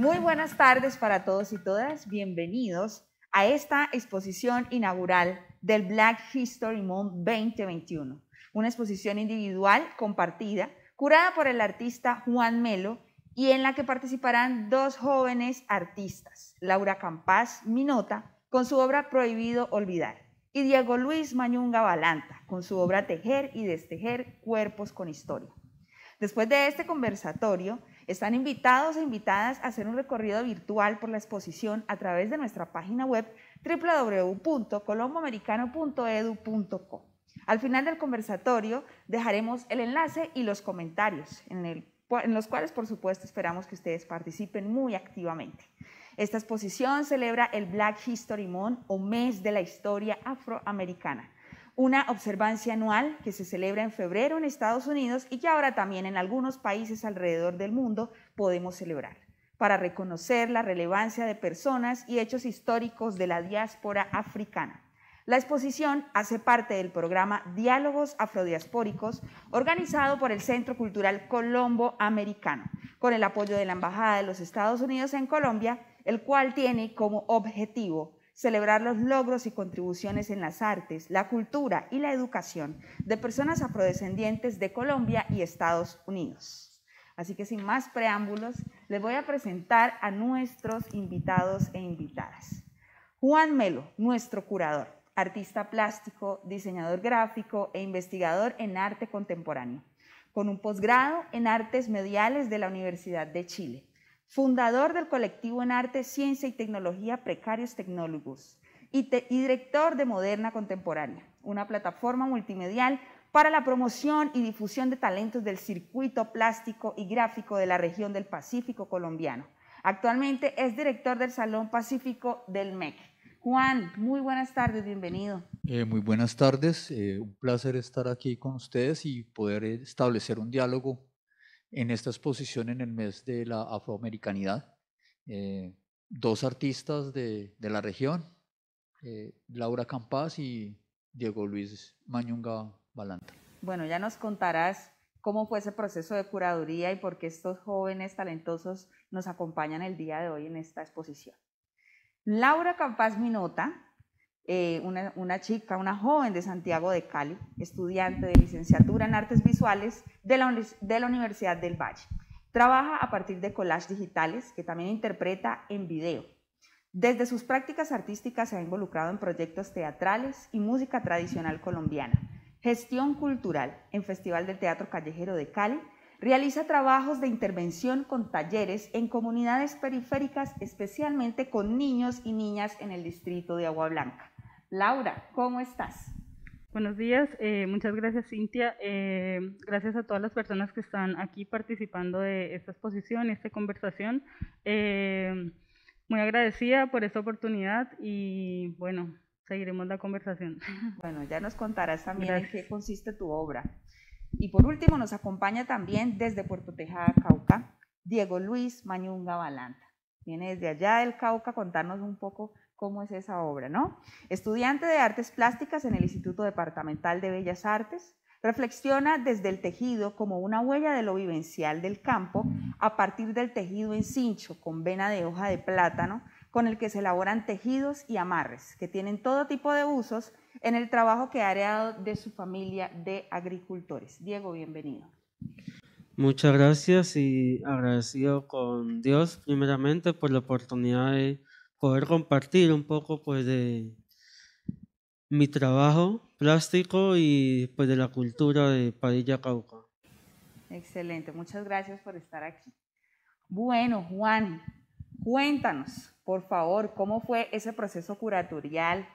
Muy buenas tardes para todos y todas. Bienvenidos a esta exposición inaugural del Black History Month 2021. Una exposición individual compartida, curada por el artista Juan Melo y en la que participarán dos jóvenes artistas, Laura campaz Minota con su obra Prohibido Olvidar y Diego Luis Mañunga Balanta con su obra Tejer y Destejer Cuerpos con Historia. Después de este conversatorio, están invitados e invitadas a hacer un recorrido virtual por la exposición a través de nuestra página web www.colomboamericano.edu.co. Al final del conversatorio dejaremos el enlace y los comentarios, en, en, los cuales por supuesto esperamos que ustedes participen muy activamente. Esta exposición celebra el Black History Month o Mes de la Historia Afroamericana una observancia anual que se celebra en febrero en Estados Unidos y que ahora también en algunos países alrededor del mundo podemos celebrar, para reconocer la relevancia de personas y hechos históricos de la diáspora africana. La exposición hace parte del programa Diálogos Afrodiaspóricos, organizado por el Centro Cultural Colombo Americano, con el apoyo de la Embajada de los Estados Unidos en Colombia, el cual tiene como objetivo celebrar los logros y contribuciones en las artes, la cultura y la educación de personas afrodescendientes de Colombia y Estados Unidos. Así que sin más preámbulos, les voy a presentar a nuestros invitados e invitadas. Juan Melo, nuestro curador, artista plástico, diseñador gráfico e investigador en arte contemporáneo, con un posgrado en artes mediales de la Universidad de Chile fundador del colectivo en arte, ciencia y tecnología Precarios Tecnólogos y, y director de Moderna Contemporánea, una plataforma multimedial para la promoción y difusión de talentos del circuito plástico y gráfico de la región del Pacífico colombiano. Actualmente es director del Salón Pacífico del MEC. Juan, muy buenas tardes, bienvenido. Eh, muy buenas tardes, eh, un placer estar aquí con ustedes y poder establecer un diálogo en esta exposición en el mes de la afroamericanidad. Eh, dos artistas de, la región, eh, Laura Campas y Diego Luis Mañunga Balanta. Bueno, ya nos contarás cómo fue ese proceso de curaduría y por qué estos jóvenes talentosos nos acompañan el día de hoy en esta exposición. Laura Campas Minota eh, una, chica, una joven de Santiago de Cali, estudiante de licenciatura en artes visuales de la, Universidad del Valle. Trabaja a partir de collages digitales que también interpreta en video. Desde sus prácticas artísticas se ha involucrado en proyectos teatrales y música tradicional colombiana. Gestión cultural en Festival del Teatro Callejero de Cali. Realiza trabajos de intervención con talleres en comunidades periféricas, especialmente con niños y niñas en el distrito de Agua Blanca. Laura, ¿cómo estás? Buenos días, eh, muchas gracias Cintia, eh, gracias a todas las personas que están aquí participando de esta exposición, esta conversación. Eh, muy agradecida por esta oportunidad y bueno, seguiremos la conversación. Bueno, ya nos contarás también en qué consiste tu obra. Y por último, nos acompaña también desde Puerto Tejada, Cauca, Diego Luis Mañunga Balanta. Viene desde allá del Cauca contarnos un poco cómo es esa obra, ¿no? Estudiante de Artes Plásticas en el Instituto Departamental de Bellas Artes, reflexiona desde el tejido como una huella de lo vivencial del campo a partir del tejido en cincho con vena de hoja de plátano con el que se elaboran tejidos y amarres que tienen todo tipo de usos en el trabajo que ha de su familia de agricultores. Diego, bienvenido. Muchas gracias y agradecido con Dios primeramente por la oportunidad de poder compartir un poco pues de mi trabajo plástico y pues de la cultura de Padilla Cauca. Excelente, muchas gracias por estar aquí. Bueno, Juan, cuéntanos, por favor, cómo fue ese proceso curatorial,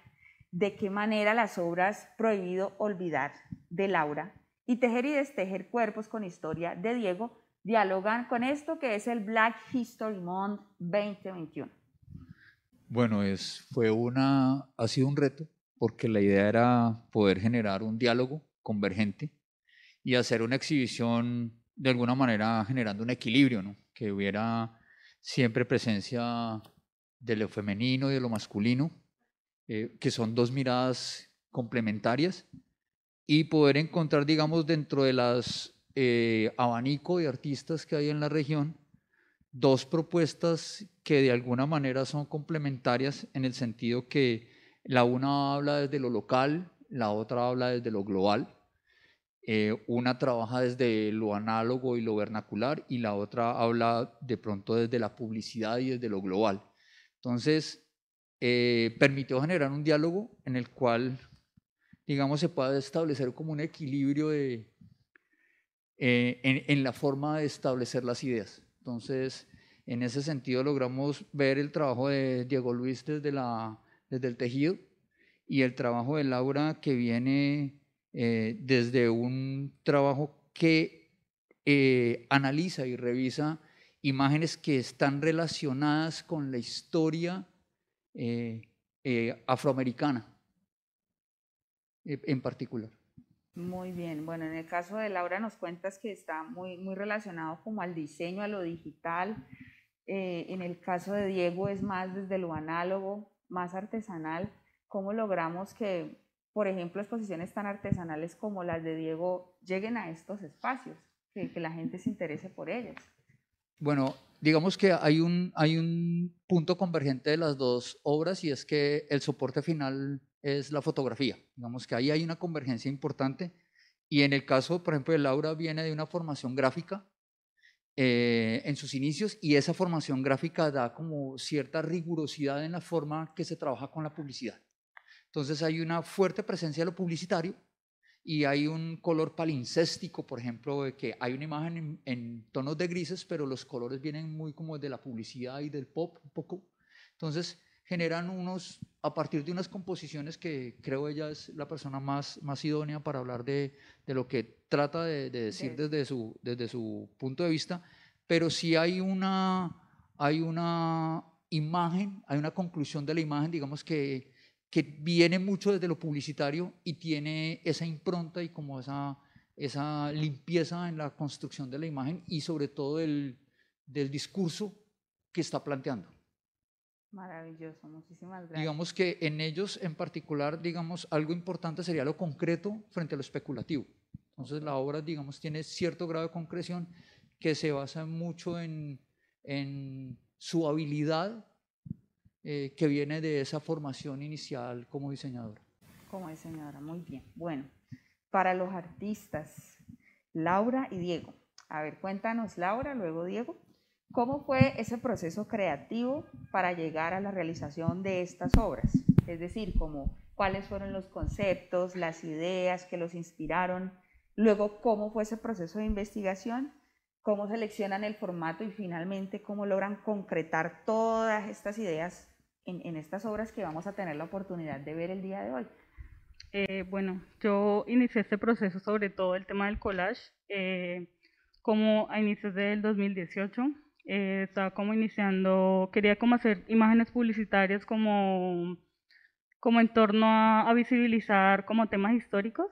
de qué manera las obras Prohibido Olvidar de Laura y Tejer y Destejer Cuerpos con Historia de Diego dialogan con esto que es el Black History Month 2021. Bueno, fue una, ha sido un reto porque la idea era poder generar un diálogo convergente y hacer una exhibición de alguna manera generando un equilibrio, que hubiera siempre presencia de lo femenino y de lo masculino, eh, que son dos miradas complementarias, y poder encontrar, digamos, dentro de las eh, abanico de artistas que hay en la región, dos propuestas que de alguna manera son complementarias en el sentido que la una habla desde lo local, la otra habla desde lo global. Eh, una trabaja desde lo análogo y lo vernacular y la otra habla de pronto desde la publicidad y desde lo global. Entonces, eh, permitió generar un diálogo en el cual, digamos, se puede establecer como un equilibrio de, eh, en la forma de establecer las ideas. Entonces, en ese sentido logramos ver el trabajo de Diego Luis desde, el tejido y el trabajo de Laura que viene eh, desde un trabajo que eh, analiza y revisa imágenes que están relacionadas con la historia eh, afroamericana en particular. Muy bien, bueno, en el caso de Laura nos cuentas que está muy, muy relacionado como al diseño, a lo digital. Eh, en el caso de Diego es más desde lo análogo, más artesanal. ¿Cómo logramos que, por ejemplo, exposiciones tan artesanales como las de Diego lleguen a estos espacios, que, que la gente se interese por ellas? Bueno, digamos que hay un, hay un punto convergente de las dos obras y es que el soporte final es la fotografía. Digamos que ahí hay una convergencia importante y en el caso, por ejemplo, de Laura viene de una formación gráfica eh, en sus inicios y esa formación gráfica da como cierta rigurosidad en la forma que se trabaja con la publicidad. Entonces hay una fuerte presencia de lo publicitario y hay un color palincéstico, por ejemplo, de que hay una imagen en, en tonos de grises, pero los colores vienen muy como de la publicidad y del pop un poco. Entonces, generan unos, a partir de unas composiciones que creo ella es la persona más, más idónea para hablar de, lo que trata de, decir Desde, su, desde su punto de vista, pero sí hay una, hay una imagen, hay una conclusión de la imagen, digamos que, que viene mucho desde lo publicitario y tiene esa impronta y como esa, esa limpieza en la construcción de la imagen y sobre todo del discurso que está planteando. Maravilloso, muchísimas gracias. Digamos que en ellos en particular, digamos, algo importante sería lo concreto frente a lo especulativo. Entonces la obra, digamos, tiene cierto grado de concreción que se basa mucho en, en su habilidad eh, que viene de esa formación inicial como diseñadora. Como diseñadora, muy bien. Bueno, para los artistas, Laura y Diego. A ver, cuéntanos Laura, luego Diego. ¿Cómo fue ese proceso creativo para llegar a la realización de estas obras? Es decir, como, cuáles fueron los conceptos, las ideas que los inspiraron, luego cómo fue ese proceso de investigación, cómo seleccionan el formato y finalmente cómo logran concretar todas estas ideas en, estas obras que vamos a tener la oportunidad de ver el día de hoy. Eh, bueno, yo inicié este proceso sobre todo el tema del collage, eh, como a inicios del 2018 eh, estaba como iniciando, quería como hacer imágenes publicitarias como, como en torno a, visibilizar como temas históricos.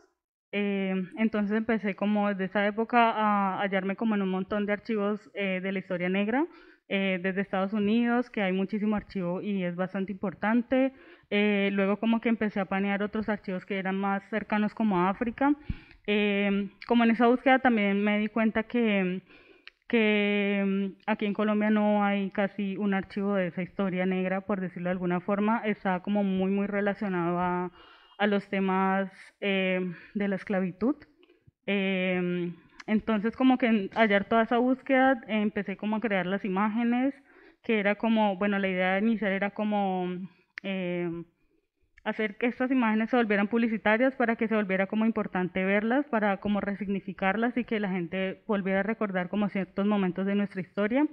Eh, entonces empecé como desde esa época a hallarme como en un montón de archivos eh, de la historia negra. desde Estados Unidos, que hay muchísimo archivo y es bastante importante. luego como que empecé a panear otros archivos que eran más cercanos como a África. como en esa búsqueda también me di cuenta que que mm, aquí en Colombia no hay casi un archivo de esa historia negra, por decirlo de alguna forma, está como muy, muy relacionado a, a los temas eh, de la esclavitud. Eh, entonces, como que hallar toda esa búsqueda, empecé como a crear las imágenes, que era como, bueno, la idea inicial era como... Eh, hacer que estas imágenes se volvieran publicitarias para que se volviera como importante verlas, para como resignificarlas y que la gente volviera a recordar como ciertos momentos de nuestra historia.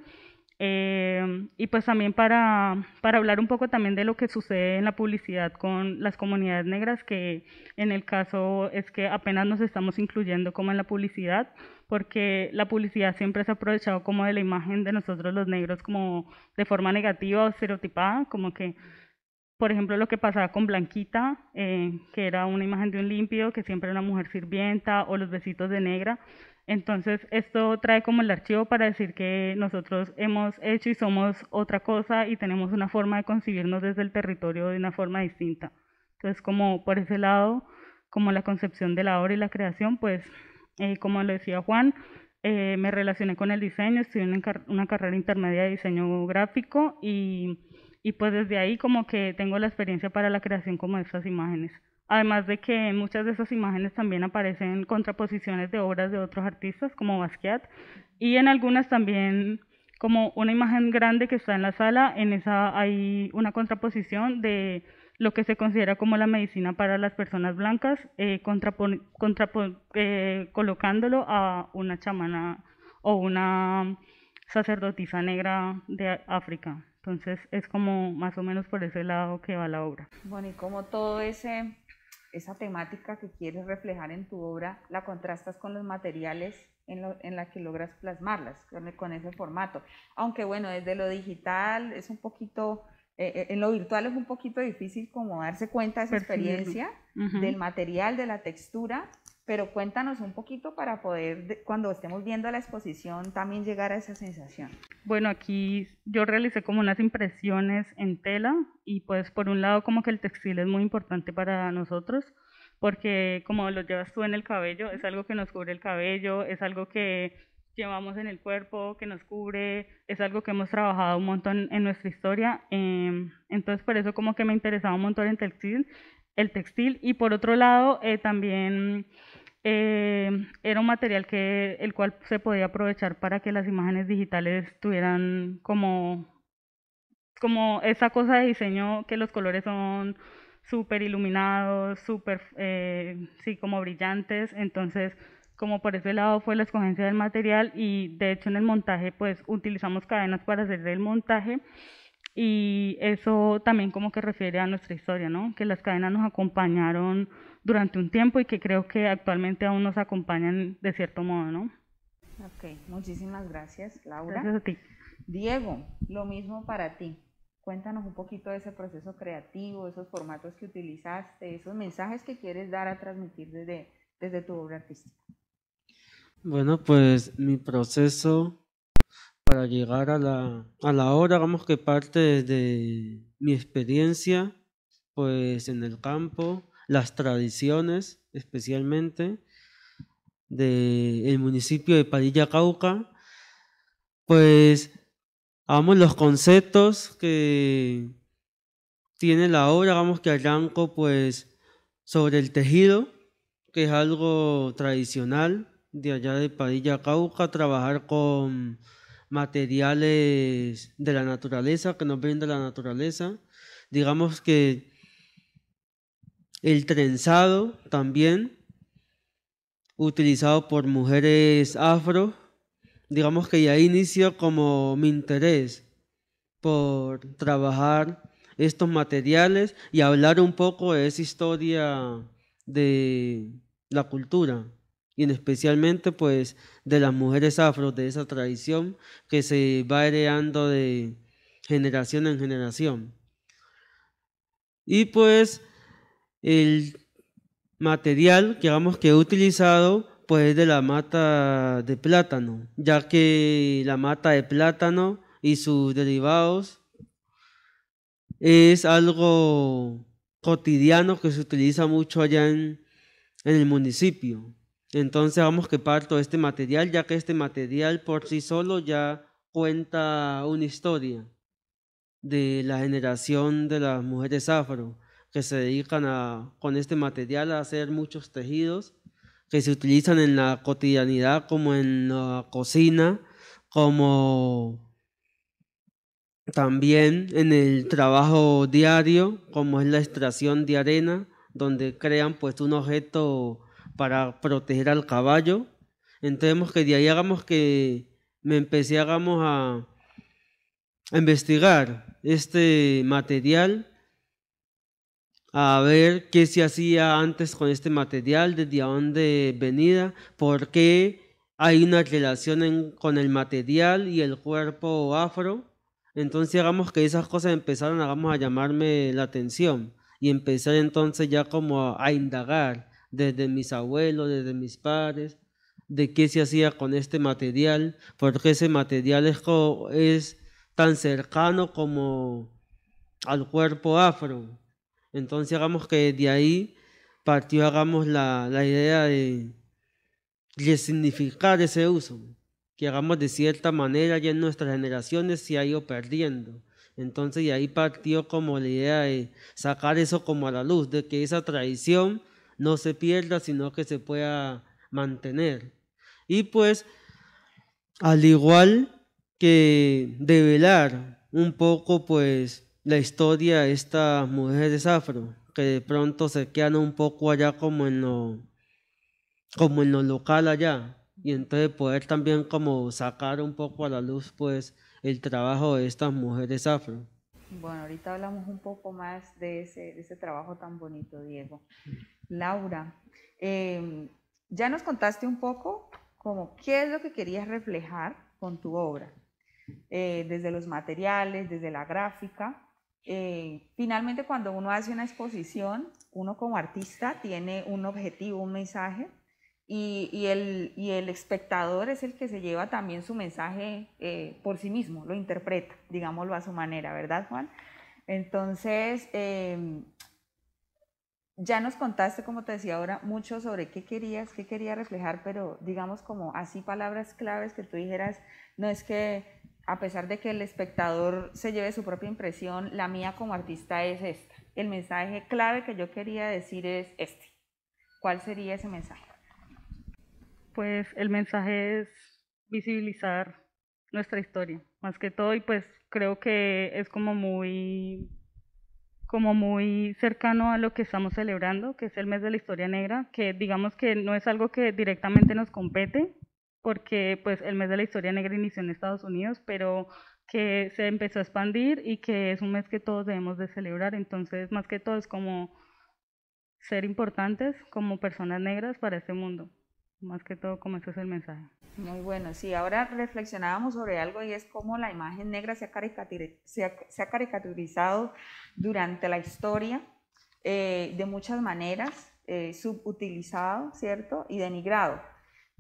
Eh, y pues también para, para hablar un poco también de lo que sucede en la publicidad con las comunidades negras, que en el caso es que apenas nos estamos incluyendo como en la publicidad, porque la publicidad siempre se ha aprovechado como de la imagen de nosotros los negros como de forma negativa o estereotipada, como que por ejemplo, lo que pasaba con Blanquita, eh, que era una imagen de un limpio, que siempre era una mujer sirvienta, o los besitos de negra. Entonces, esto trae como el archivo para decir que nosotros hemos hecho y somos otra cosa y tenemos una forma de concibirnos desde el territorio de una forma distinta. Entonces, como por ese lado, como la concepción de la obra y la creación, pues, eh, como lo decía Juan, eh, me relacioné con el diseño, estudié una carrera intermedia de diseño gráfico y y pues desde ahí como que tengo la experiencia para la creación como de estas imágenes. Además de que muchas de esas imágenes también aparecen contraposiciones de obras de otros artistas como Basquiat y en algunas también como una imagen grande que está en la sala, en esa hay una contraposición de lo que se considera como la medicina para las personas blancas, eh, eh, colocándolo a una chamana o una sacerdotisa negra de África. Entonces es como más o menos por ese lado que va la obra. Bueno, y como toda esa temática que quieres reflejar en tu obra la contrastas con los materiales en, los en la que logras plasmarlas, con, ese formato. Aunque bueno, desde lo digital es un poquito, eh, eh, en lo virtual es un poquito difícil como darse cuenta de esa experiencia, del material, de la textura, pero cuéntanos un poquito para poder, cuando estemos viendo la exposición, también llegar a esa sensación. Bueno, aquí yo realicé como unas impresiones en tela y pues por un lado como que el textil es muy importante para nosotros porque como lo llevas tú en el cabello, es algo que nos cubre el cabello, es algo que llevamos en el cuerpo, que nos cubre, es algo que hemos trabajado un montón en nuestra historia. Em, entonces por eso como que me interesaba un montón el textil, el textil y por otro lado eh, también eh, era un material que el cual se podía aprovechar para que las imágenes digitales tuvieran como como esa cosa de diseño que los colores son súper iluminados, súper, eh, sí, como brillantes. Entonces, como por ese lado fue la escogencia del material y de hecho en el montaje pues utilizamos cadenas para hacer el montaje y eso también como que refiere a nuestra historia, ¿no? Que las cadenas nos acompañaron durante un tiempo y que creo que actualmente aún nos acompañan de cierto modo, ¿no? Ok, muchísimas gracias, Laura. Gracias a ti. Diego, lo mismo para ti. Cuéntanos un poquito de ese proceso creativo, esos formatos que utilizaste, esos mensajes que quieres dar a transmitir desde, desde tu obra artística. Bueno, pues mi proceso para llegar a la, a la hora, vamos que parte de mi experiencia, pues en el campo, las tradiciones especialmente del el municipio de Padilla Cauca, pues vamos los conceptos que tiene la obra, vamos que arranco pues sobre el tejido, que es algo tradicional de allá de Padilla Cauca, trabajar con materiales de la naturaleza, que nos de la naturaleza. Digamos que el trenzado también, utilizado por mujeres afro, digamos que ya inicio como mi interés por trabajar estos materiales y hablar un poco de esa historia de la cultura y especialmente pues de las mujeres afro, de esa tradición que se va heredando de generación en generación. Y pues el material que que he utilizado pues es de la mata de plátano, ya que la mata de plátano y sus derivados es algo cotidiano que se utiliza mucho allá en el municipio. Entonces vamos que parto este material, ya que este material por sí solo ya cuenta una historia de la generación de las mujeres afro que se dedican a, con este material a hacer muchos tejidos que se utilizan en la cotidianidad como en la cocina, como también en el trabajo diario, como es la extracción de arena, donde crean pues un objeto para proteger al caballo. Entonces, que de ahí hagamos que me empecé hagamos a, investigar este material, a ver qué se hacía antes con este material, desde dónde venía, por qué hay una relación con el material y el cuerpo afro. Entonces hagamos que esas cosas empezaron a llamarme la atención y empezar entonces ya como a indagar desde mis abuelos, desde mis padres, de qué se hacía con este material, porque ese material es, tan cercano como al cuerpo afro. Entonces hagamos que de ahí partió, hagamos la, idea de significar ese uso, que hagamos de cierta manera ya en nuestras generaciones se ha ido perdiendo. Entonces de ahí partió como la idea de sacar eso como a la luz, de que esa tradición no se pierda, sino que se pueda mantener. Y pues, al igual que develar un poco, pues, la historia de estas mujeres afro, que de pronto se quedan un poco allá como en lo, como en lo local allá. Y entonces poder también como sacar un poco a la luz, pues, el trabajo de estas mujeres afro. Bueno, ahorita hablamos un poco más de ese, trabajo tan bonito, Diego. Laura, em, ya nos contaste un poco como qué es lo que querías reflejar con tu obra, eh, desde los materiales, desde la gráfica. Eh, finalmente, cuando uno hace una exposición, uno como artista tiene un objetivo, un mensaje, y, el, espectador es el que se lleva también su mensaje eh, por sí mismo, lo interpreta, digámoslo a su manera, ¿verdad, Juan? Entonces, em, ya nos contaste, como te decía ahora, mucho sobre qué querías, qué quería reflejar, pero digamos como así palabras claves que tú dijeras, no es que a pesar de que el espectador se lleve su propia impresión, la mía como artista es esta. El mensaje clave que yo quería decir es este. ¿Cuál sería ese mensaje? pues el mensaje es visibilizar nuestra historia, más que todo, y pues creo que es como muy, como muy cercano a lo que estamos celebrando, que es el mes de la historia negra, que digamos que no es algo que directamente nos compete, porque pues el mes de la historia negra inició en Estados Unidos, pero que se empezó a expandir y que es un mes que todos debemos de celebrar, entonces más que todo es como ser importantes como personas negras para este mundo más que todo como ese es el mensaje. Muy bueno, sí, ahora reflexionábamos sobre algo y es cómo la imagen negra se ha, caricaturizado durante la historia eh, de muchas maneras, eh, subutilizado, ¿cierto? Y denigrado.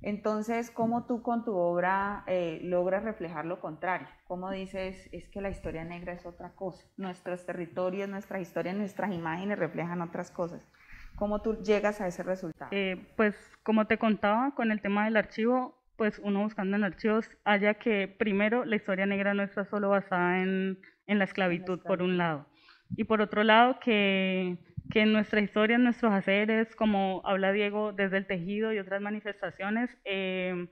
Entonces, ¿cómo tú con tu obra eh, logras reflejar lo contrario? ¿Cómo dices, es que la historia negra es otra cosa? Nuestros territorios, nuestra historia, nuestras imágenes reflejan otras cosas. ¿Cómo tú llegas a ese resultado? Eh, pues como te contaba con el tema del archivo, pues uno buscando en archivos haya que primero la historia negra no está solo basada en, en la esclavitud por un lado y por otro lado que, que en nuestra historia, en nuestros haceres, como habla Diego, desde el tejido y otras manifestaciones, eh,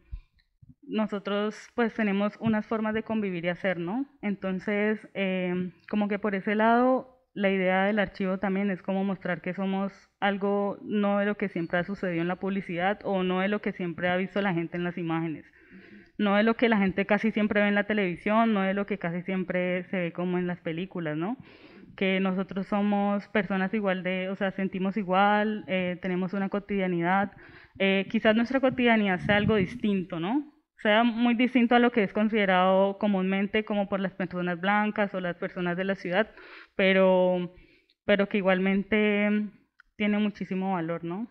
nosotros pues tenemos unas formas de convivir y hacer, ¿no? Entonces, eh, como que por ese lado la idea del archivo también es como mostrar que somos algo no de lo que siempre ha sucedido en la publicidad o no de lo que siempre ha visto la gente en las imágenes, no de lo que la gente casi siempre ve en la televisión, no de lo que casi siempre se ve como en las películas, ¿no? Que nosotros somos personas igual de, o sea, sentimos igual, eh, tenemos una cotidianidad, eh, quizás nuestra cotidianidad sea algo distinto, ¿no? sea muy distinto a lo que es considerado comúnmente como por las personas blancas o las personas de la ciudad, pero, pero que igualmente tiene muchísimo valor, ¿no?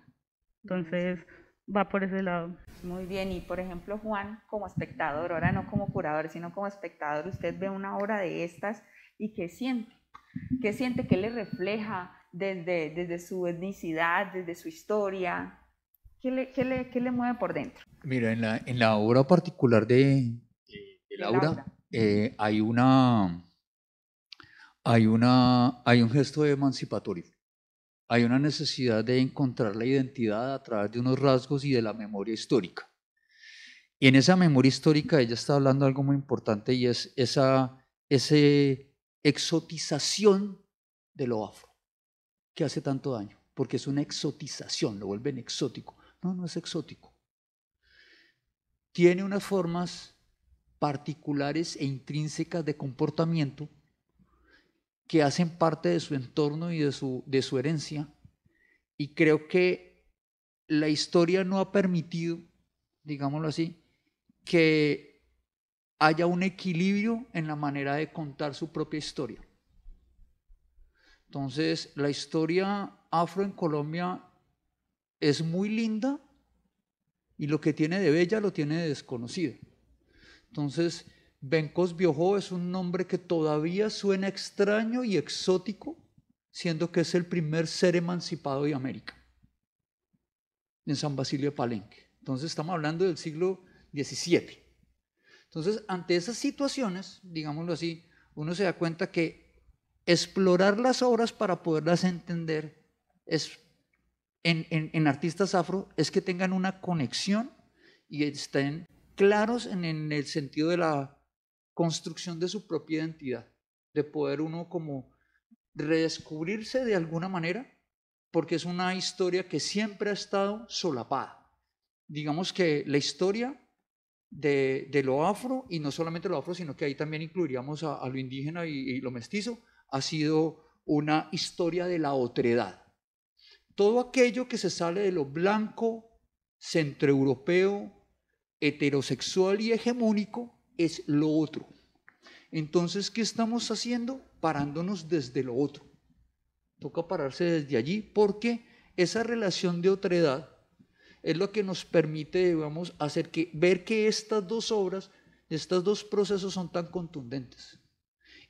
Entonces va por ese lado. Muy bien, y por ejemplo Juan, como espectador, ahora no como curador, sino como espectador, usted ve una obra de estas y ¿qué siente? ¿Qué siente? ¿Qué le refleja desde, desde su etnicidad, desde su historia? ¿Qué le, mueve por dentro? Mira, en la, obra particular de, Laura, eh, hay una... Hay, una, hay un gesto de emancipatorio. Hay una necesidad de encontrar la identidad a través de unos rasgos y de la memoria histórica. Y en esa memoria histórica ella está hablando de algo muy importante y es esa ese exotización de lo afro, que hace tanto daño, porque es una exotización, lo vuelven exótico. No, no es exótico. Tiene unas formas particulares e intrínsecas de comportamiento que hacen parte de su entorno y de su, de su herencia. Y creo que la historia no ha permitido, digámoslo así, que haya un equilibrio en la manera de contar su propia historia. Entonces, la historia afro en Colombia es muy linda y lo que tiene de bella lo tiene de desconocido. Entonces, Benkos Biojó es un nombre que todavía suena extraño y exótico, siendo que es el primer ser emancipado de América, en San Basilio de Palenque. Entonces, estamos hablando del siglo XVII. Entonces, ante esas situaciones, digámoslo así, uno se da cuenta que explorar las obras para poderlas entender es en, artistas afro es que tengan una conexión y estén claros en, el sentido de la construcción de su propia identidad, de poder uno como redescubrirse de alguna manera, porque es una historia que siempre ha estado solapada. Digamos que la historia de, lo afro, y no solamente lo afro, sino que ahí también incluiríamos a, lo indígena y, y, lo mestizo, ha sido una historia de la otredad todo aquello que se sale de lo blanco, centroeuropeo, heterosexual y hegemónico es lo otro. Entonces, ¿qué estamos haciendo? Parándonos desde lo otro. Toca pararse desde allí porque esa relación de otredad es lo que nos permite, digamos, hacer que, ver que estas dos obras, estos dos procesos son tan contundentes.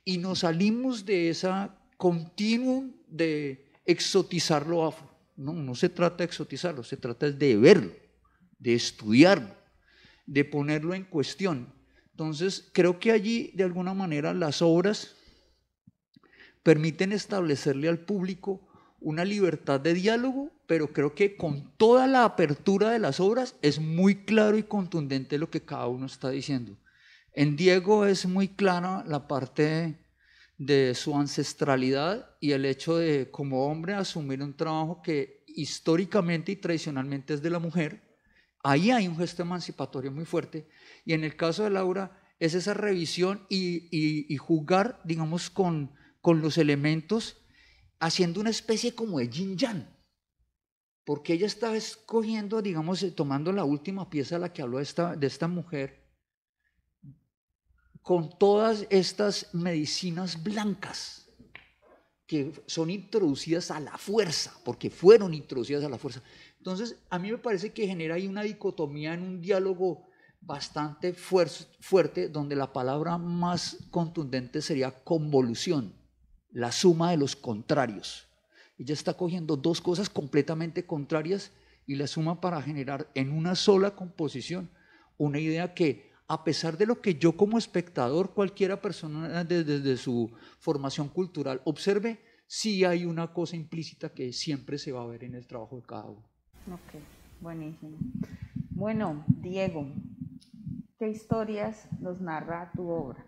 Y nos salimos de esa continuum de exotizar lo afro. No, se trata de exotizarlo, se trata de verlo, de estudiarlo, de ponerlo en cuestión. Entonces, creo que allí, de alguna manera, las obras permiten establecerle al público una libertad de diálogo, pero creo que con toda la apertura de las obras es muy claro y contundente lo que cada uno está diciendo. En Diego es muy clara la parte de su ancestralidad y el hecho de como hombre asumir un trabajo que históricamente y tradicionalmente es de la mujer, ahí hay un gesto emancipatorio muy fuerte. Y en el caso de Laura es esa revisión y, y, jugar, digamos, con, los elementos, haciendo una especie como de Jin yang Porque ella estaba escogiendo, digamos, eh, tomando la última pieza a la que habló esta, de esta mujer, con todas estas medicinas blancas que son introducidas a la fuerza, porque fueron introducidas a la fuerza. Entonces, a mí me parece que genera ahí una dicotomía en un diálogo bastante fuerte, donde la palabra más contundente sería convolución, la suma de los contrarios. Ella está cogiendo dos cosas completamente contrarias y la suma para generar en una sola composición una idea que a pesar de lo que yo como espectador, cualquiera persona desde, su formación cultural observe, sí hay una cosa implícita que siempre se va a ver en el trabajo de cada uno. Ok, buenísimo. Bueno, Diego, ¿qué historias nos narra tu obra?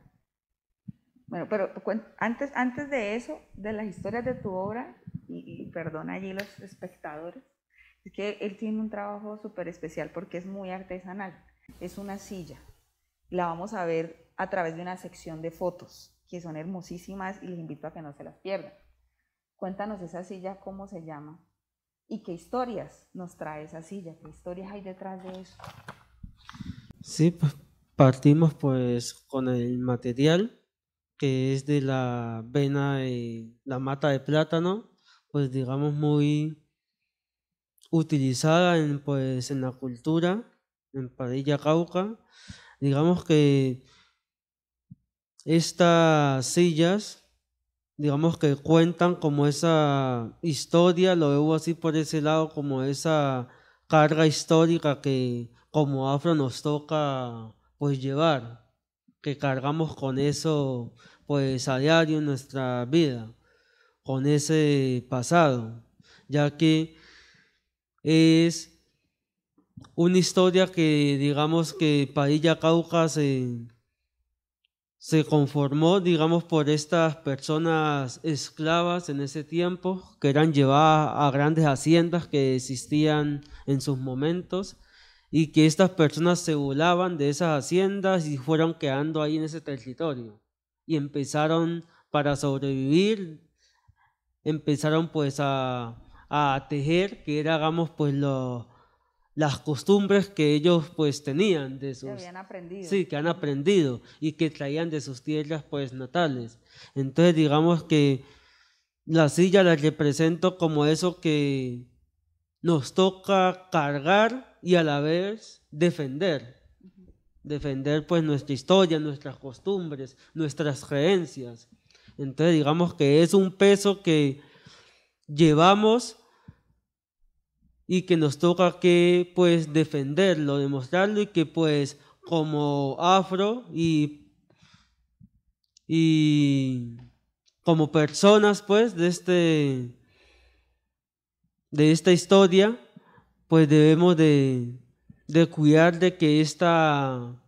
Bueno, pero antes, antes de eso, de las historias de tu obra, y, y perdona allí los espectadores, es que él tiene un trabajo súper especial porque es muy artesanal. Es una silla, la vamos a ver a través de una sección de fotos, que son hermosísimas y les invito a que no se las pierdan. Cuéntanos esa silla, cómo se llama y qué historias nos trae esa silla, qué historias hay detrás de eso. Sí, pues, partimos pues con el material que es de la vena y la mata de plátano, pues digamos muy utilizada en, pues, en la cultura, en Padilla Cauca, Digamos que estas sillas, digamos que cuentan como esa historia, lo veo así por ese lado, como esa carga histórica que como afro nos toca pues llevar, que cargamos con eso pues a diario en nuestra vida, con ese pasado, ya que es una historia que digamos que Padilla Cauca se, se conformó, digamos, por estas personas esclavas en ese tiempo, que eran llevadas a grandes haciendas que existían en sus momentos, y que estas personas se volaban de esas haciendas y fueron quedando ahí en ese territorio. Y empezaron para sobrevivir, empezaron pues a, a tejer, que era, digamos, pues los las costumbres que ellos pues tenían de sus que sí que han aprendido y que traían de sus tierras pues natales entonces digamos que la silla la represento como eso que nos toca cargar y a la vez defender defender pues nuestra historia nuestras costumbres nuestras creencias entonces digamos que es un peso que llevamos y que nos toca que pues defenderlo, demostrarlo y que pues como afro y, como personas pues de este de esta historia pues debemos de, de cuidar de que esta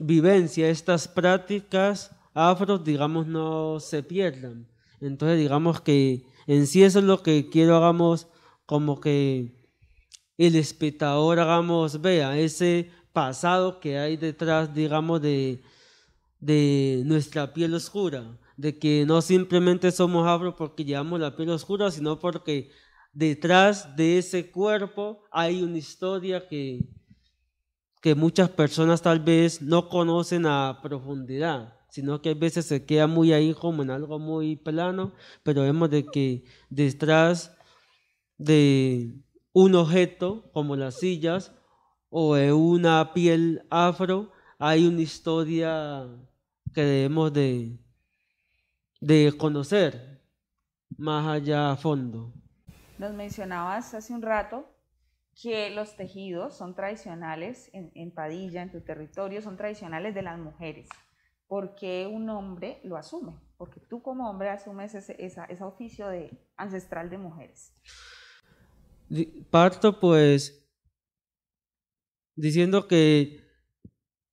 vivencia, estas prácticas afro, digamos no se pierdan. Entonces digamos que en sí eso es lo que quiero hagamos como que el espectador, hagamos, vea ese pasado que hay detrás, digamos, de, de nuestra piel oscura, de que no simplemente somos afro porque llevamos la piel oscura, sino porque detrás de ese cuerpo hay una historia que, que muchas personas tal vez no conocen a profundidad, sino que a veces se queda muy ahí como en algo muy plano, pero vemos de que detrás de un objeto como las sillas o una piel afro, hay una historia que debemos de, de conocer más allá a fondo. Nos mencionabas hace un rato que los tejidos son tradicionales en, Padilla, en tu territorio, son tradicionales de las mujeres. ¿Por qué un hombre lo asume? Porque tú como hombre asumes ese ese oficio de, ancestral de mujeres parto pues diciendo que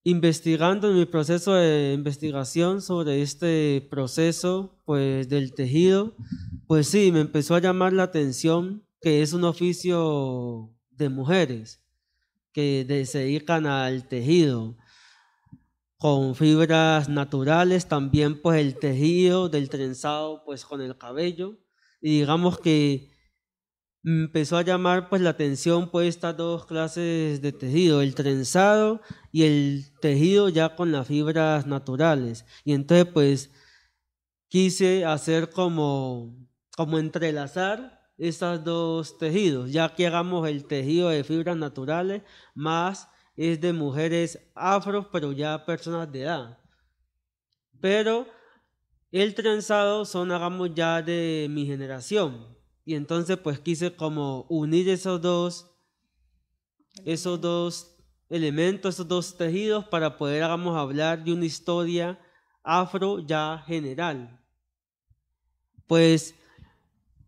investigando en mi proceso de investigación sobre este proceso pues del tejido, pues sí, me empezó a llamar la atención que es un oficio de mujeres que se dedican al tejido con fibras naturales, también pues el tejido del trenzado pues con el cabello y digamos que empezó a llamar pues la atención pues estas dos clases de tejido, el trenzado y el tejido ya con las fibras naturales. Y entonces pues quise hacer como, como entrelazar estos dos tejidos, ya que hagamos el tejido de fibras naturales más es de mujeres afros, pero ya personas de edad. Pero el trenzado son hagamos ya de mi generación, y entonces pues quise como unir esos dos, esos dos elementos, esos dos tejidos para poder, hagamos hablar de una historia afro ya general. Pues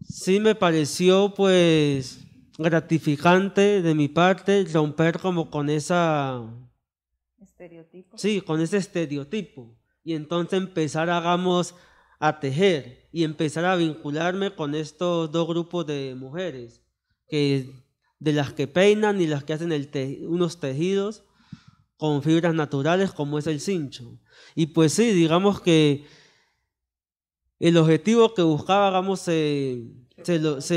sí me pareció pues gratificante de mi parte romper como con esa... Estereotipo. Sí, con ese estereotipo. Y entonces empezar, hagamos, a tejer y empezar a vincularme con estos dos grupos de mujeres, que, de las que peinan y las que hacen unos tejidos con fibras naturales como es el cincho. Y pues sí, digamos que el objetivo que buscaba, digamos, se,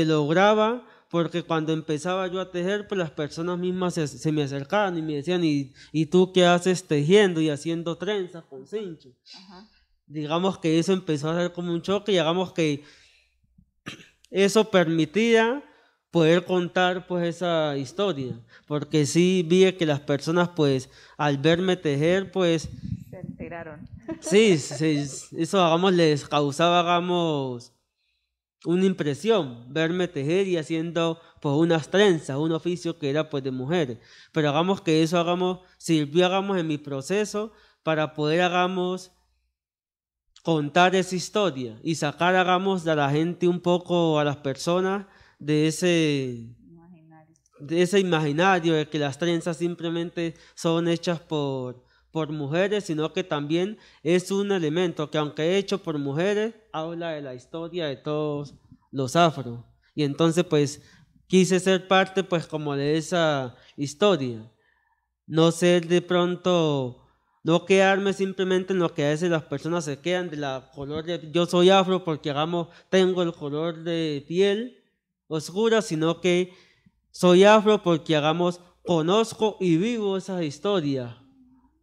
lograba porque cuando empezaba yo a tejer, pues las personas mismas se, me acercaban y me decían, ¿Y, ¿y, tú qué haces tejiendo y haciendo trenzas con cincho? Ajá digamos que eso empezó a ser como un choque, y digamos que eso permitía poder contar pues esa historia, porque sí vi que las personas pues al verme tejer pues... Se enteraron. Sí, sí eso les causaba, una impresión, verme tejer y haciendo pues unas trenzas, un oficio que era pues de mujer. Pero hagamos que eso hagamos, sirvió, hagamos en mi proceso para poder, hagamos, contar esa historia y sacar, hagamos, de la gente un poco, a las personas, de ese imaginario, de ese imaginario de que las trenzas simplemente son hechas por, por mujeres, sino que también es un elemento que aunque hecho por mujeres, habla de la historia de todos los afros. Y entonces pues quise ser parte pues como de esa historia, no ser de pronto no quedarme simplemente en lo que a veces las personas se quedan de la color de yo soy afro porque hagamos tengo el color de piel oscura, sino que soy afro porque hagamos conozco y vivo esa historia.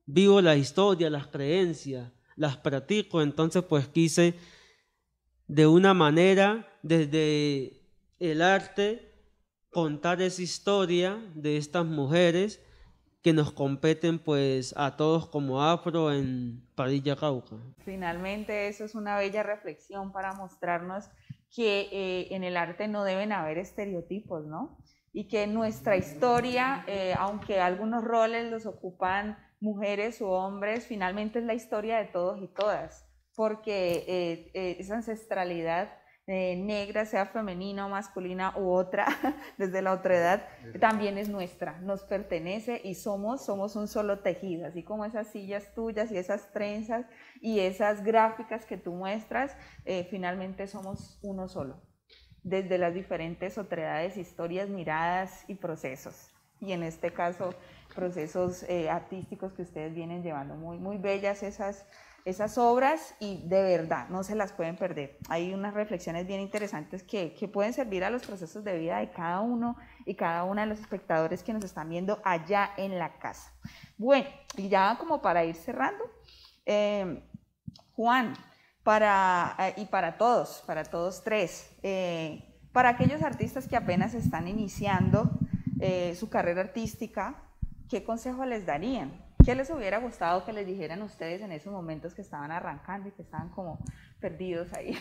Vivo la historia, las creencias, las practico, entonces pues quise de una manera desde el arte contar esa historia de estas mujeres que nos competen pues a todos como afro en Padilla Cauca. Finalmente, eso es una bella reflexión para mostrarnos que eh, en el arte no deben haber estereotipos, ¿no? Y que nuestra historia, eh, aunque algunos roles los ocupan mujeres o hombres, finalmente es la historia de todos y todas, porque eh, esa ancestralidad eh, negra, sea femenina o masculina u otra, desde la otra edad, también es nuestra, nos pertenece y somos, somos un solo tejido, así como esas sillas tuyas y esas trenzas y esas gráficas que tú muestras, eh, finalmente somos uno solo, desde las diferentes otredades, historias, miradas y procesos y en este caso procesos eh, artísticos que ustedes vienen llevando muy, muy bellas esas, esas obras y de verdad no se las pueden perder. Hay unas reflexiones bien interesantes que, que pueden servir a los procesos de vida de cada uno y cada una de los espectadores que nos están viendo allá en la casa. Bueno, y ya como para ir cerrando, em, Juan, para, eh, y para todos, para todos tres, eh, para aquellos artistas que apenas están iniciando, eh, su carrera artística, ¿qué consejo les darían? ¿Qué les hubiera gustado que les dijeran ustedes en esos momentos que estaban arrancando y que estaban como perdidos ahí?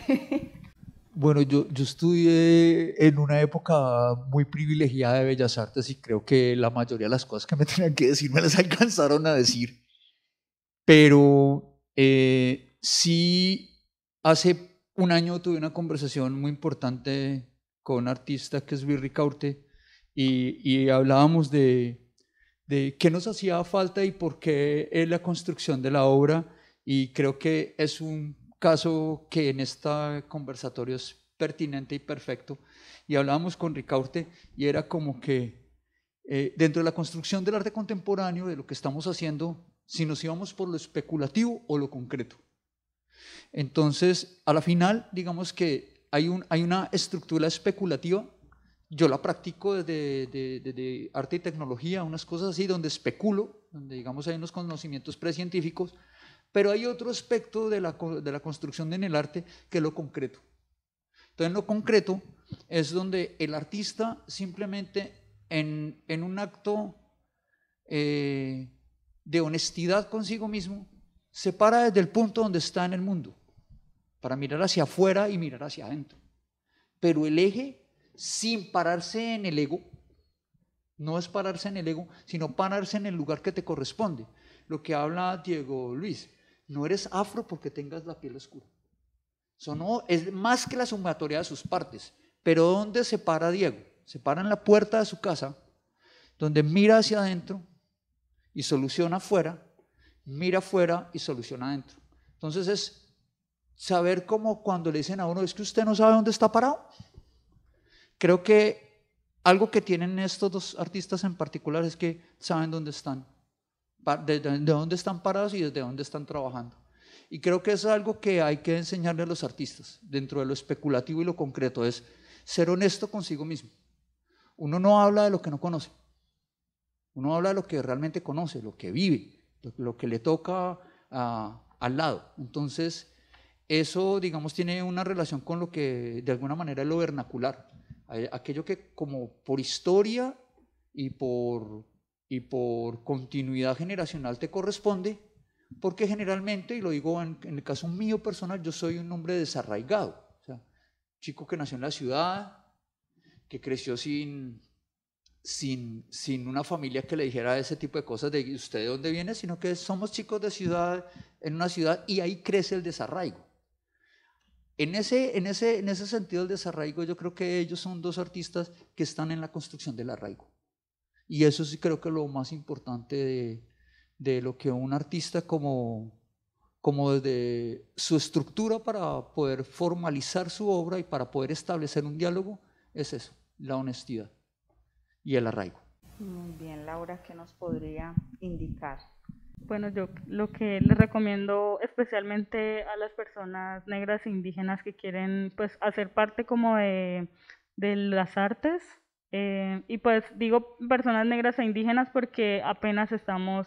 Bueno, yo, yo estudié en una época muy privilegiada de Bellas Artes y creo que la mayoría de las cosas que me tenían que decir me las alcanzaron a decir. Pero eh, sí, hace un año tuve una conversación muy importante con un artista que es Birri Caurte, y, hablábamos de, de qué nos hacía falta y por qué es la construcción de la obra. Y creo que es un caso que en esta conversatorio es pertinente y perfecto. Y hablábamos con Ricaurte y era como que eh, dentro de la construcción del arte contemporáneo, de lo que estamos haciendo, si nos íbamos por lo especulativo o lo concreto. Entonces, a la final, digamos que hay, un, hay una estructura especulativa yo la practico desde, de, arte y tecnología, unas cosas así, donde especulo, donde digamos hay unos conocimientos precientíficos, pero hay otro aspecto de la, construcción en el arte que es lo concreto. Entonces, lo concreto es donde el artista simplemente en, un acto eh, de honestidad consigo mismo se para desde el punto donde está en el mundo, para mirar hacia afuera y mirar hacia adentro. Pero el eje sin pararse en el ego, no es pararse en el ego, sino pararse en el lugar que te corresponde. Lo que habla Diego Luis, no eres afro porque tengas la piel oscura. es más que la sumatoria de sus partes. Pero ¿dónde se para Diego? Se para en la puerta de su casa, donde mira hacia adentro y soluciona afuera, mira afuera y soluciona adentro. Entonces es saber cómo cuando le dicen a uno, es que usted no sabe dónde está parado. Creo que algo que tienen estos dos artistas en particular es que saben dónde están, de dónde están parados y desde dónde están trabajando. Y creo que es algo que hay que enseñarle a los artistas, dentro de lo especulativo y lo concreto, es ser honesto consigo mismo. Uno no habla de lo que no conoce. Uno habla de lo que realmente conoce, lo que vive, lo que le toca al lado. Entonces, eso, digamos, tiene una relación con lo que de alguna manera es lo vernacular. Eh, aquello que como por historia y por, y por continuidad generacional te corresponde, porque generalmente, y lo digo en, el caso mío personal, yo soy un hombre desarraigado, o sea, chico que nació en la ciudad, que creció sin, sin, sin, una familia que le dijera ese tipo de cosas de usted de dónde viene, sino que somos chicos de ciudad, en una ciudad, y ahí crece el desarraigo. En ese, en, ese, en ese sentido del desarraigo, yo creo que ellos son dos artistas que están en la construcción del arraigo. Y eso sí creo que es lo más importante de, lo que un artista como, como desde su estructura para poder formalizar su obra y para poder establecer un diálogo, es eso, la honestidad y el arraigo. Muy bien, Laura, ¿qué nos podría indicar bueno, yo lo que les recomiendo especialmente a las personas negras e indígenas que quieren pues hacer parte como de, las artes. Eh, y pues digo personas negras e indígenas porque apenas estamos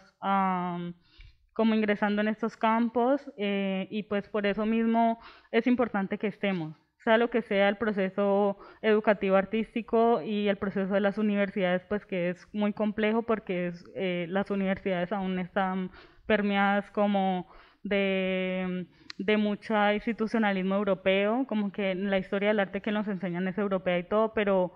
como ingresando en estos campos eh, y pues por eso mismo es importante que estemos sea lo que sea el proceso educativo artístico y el proceso de las universidades, pues que es muy complejo porque eh, las universidades aún están permeadas como de, de mucho institucionalismo europeo, como que la historia del arte que nos enseñan es europea y todo, pero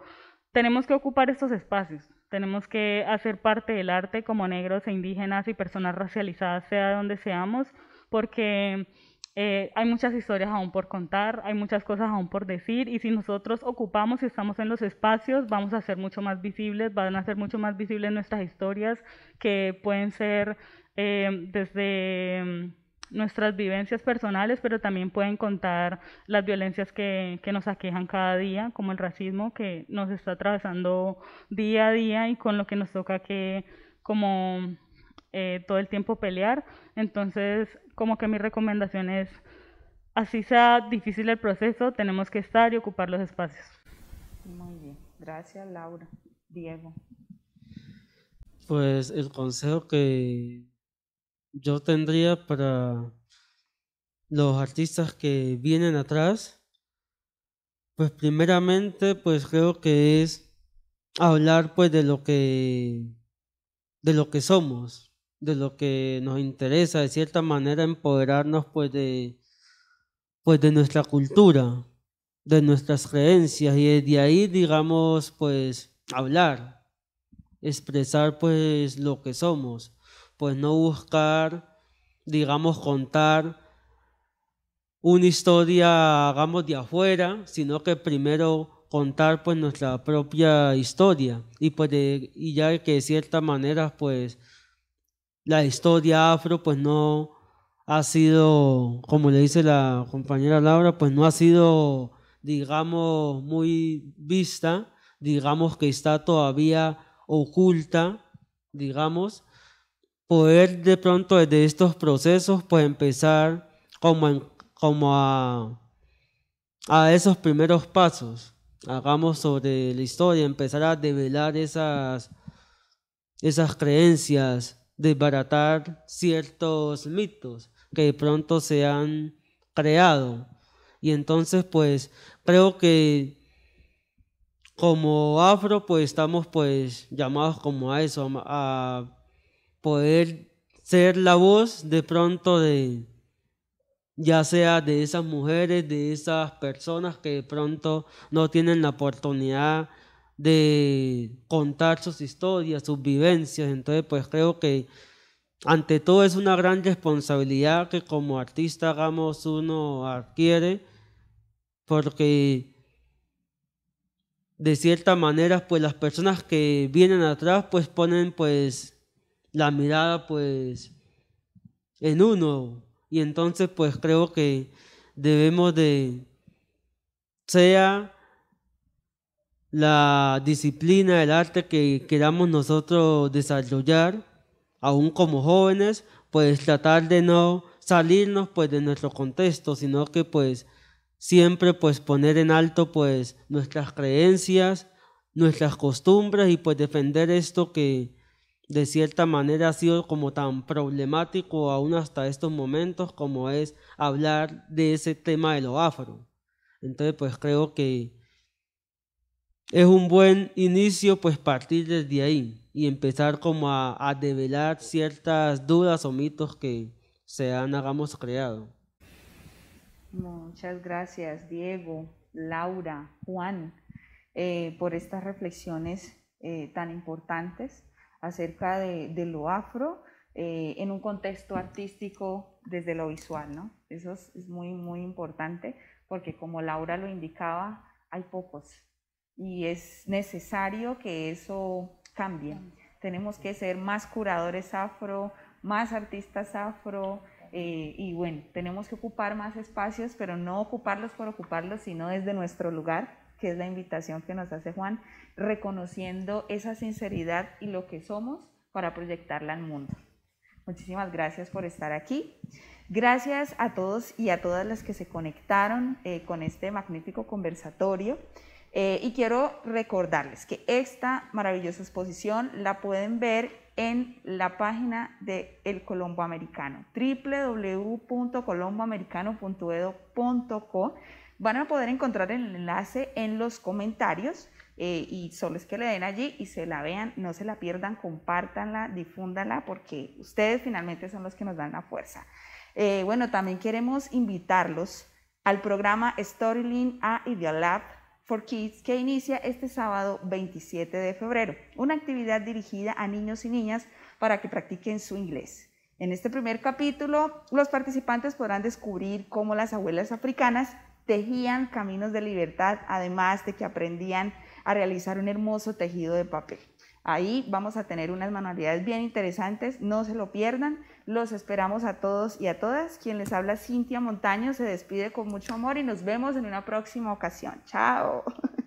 tenemos que ocupar estos espacios, tenemos que hacer parte del arte como negros e indígenas y personas racializadas, sea donde seamos, porque eh, hay muchas historias aún por contar, hay muchas cosas aún por decir y si nosotros ocupamos y estamos en los espacios, vamos a ser mucho más visibles, van a ser mucho más visibles nuestras historias que pueden ser eh, desde mm, nuestras vivencias personales, pero también pueden contar las violencias que, nos aquejan cada día, como el racismo que nos está atravesando día a día y con lo que nos toca que como eh, todo el tiempo pelear. Entonces, como que mi recomendación es, así sea difícil el proceso, tenemos que estar y ocupar los espacios. Muy bien, gracias Laura. Diego. Pues el consejo que yo tendría para los artistas que vienen atrás, pues primeramente pues creo que es hablar pues de lo que de lo que somos de lo que nos interesa, de cierta manera empoderarnos pues de, pues de nuestra cultura, de nuestras creencias y de ahí digamos pues hablar, expresar pues lo que somos, pues no buscar digamos contar una historia hagamos de afuera, sino que primero contar pues nuestra propia historia y, pues, y ya que de cierta manera pues la historia afro pues no ha sido, como le dice la compañera Laura, pues no ha sido, digamos, muy vista, digamos que está todavía oculta, digamos, poder de pronto desde estos procesos pues empezar como, como a, esos primeros pasos, hagamos sobre la historia, empezar a develar esas, esas creencias, desbaratar ciertos mitos que de pronto se han creado. Y entonces, pues, creo que como afro, pues estamos pues llamados como a eso, a poder ser la voz de pronto de, ya sea de esas mujeres, de esas personas que de pronto no tienen la oportunidad de contar sus historias, sus vivencias. Entonces, pues creo que ante todo es una gran responsabilidad que como artista hagamos uno adquiere, porque de cierta manera, pues las personas que vienen atrás, pues ponen pues la mirada pues en uno. Y entonces, pues creo que debemos de, sea la disciplina del arte que queramos nosotros desarrollar, aún como jóvenes, pues tratar de no salirnos pues de nuestro contexto, sino que pues siempre pues poner en alto pues nuestras creencias, nuestras costumbres y pues defender esto que de cierta manera ha sido como tan problemático aún hasta estos momentos como es hablar de ese tema de lo afro. Entonces pues creo que es un buen inicio pues partir desde ahí y empezar como a, develar ciertas dudas o mitos que se han, hagamos, creado. Muchas gracias, Diego, Laura, Juan, eh, por estas reflexiones eh, tan importantes acerca de, lo afro eh, en un contexto artístico desde lo visual, ¿no? Eso es muy, muy importante porque como Laura lo indicaba, hay pocos y es necesario que eso cambie. Tenemos que ser más curadores afro, más artistas afro, eh, y bueno, tenemos que ocupar más espacios, pero no ocuparlos por ocuparlos, sino desde nuestro lugar, que es la invitación que nos hace Juan, reconociendo esa sinceridad y lo que somos para proyectarla al mundo. Muchísimas gracias por estar aquí. Gracias a todos y a todas las que se conectaron eh, con este magnífico conversatorio. Eh, y quiero recordarles que esta maravillosa exposición la pueden ver en la página de El Colombo Americano, www.colomboamericano.edu.co. Van a poder encontrar el enlace en los comentarios eh, y solo es que le den allí y se la vean, no se la pierdan, compártanla, difúndanla porque ustedes finalmente son los que nos dan la fuerza. Eh, bueno, también queremos invitarlos al programa Storyline a Lab for Kids que inicia este sábado 27 de febrero, una actividad dirigida a niños y niñas para que practiquen su inglés. En este primer capítulo, los participantes podrán descubrir cómo las abuelas africanas tejían caminos de libertad, además de que aprendían a realizar un hermoso tejido de papel. Ahí vamos a tener unas manualidades bien interesantes, no se lo pierdan. Los esperamos a todos y a todas. Quien les habla, Cintia Montaño, se despide con mucho amor y nos vemos en una próxima ocasión. Chao.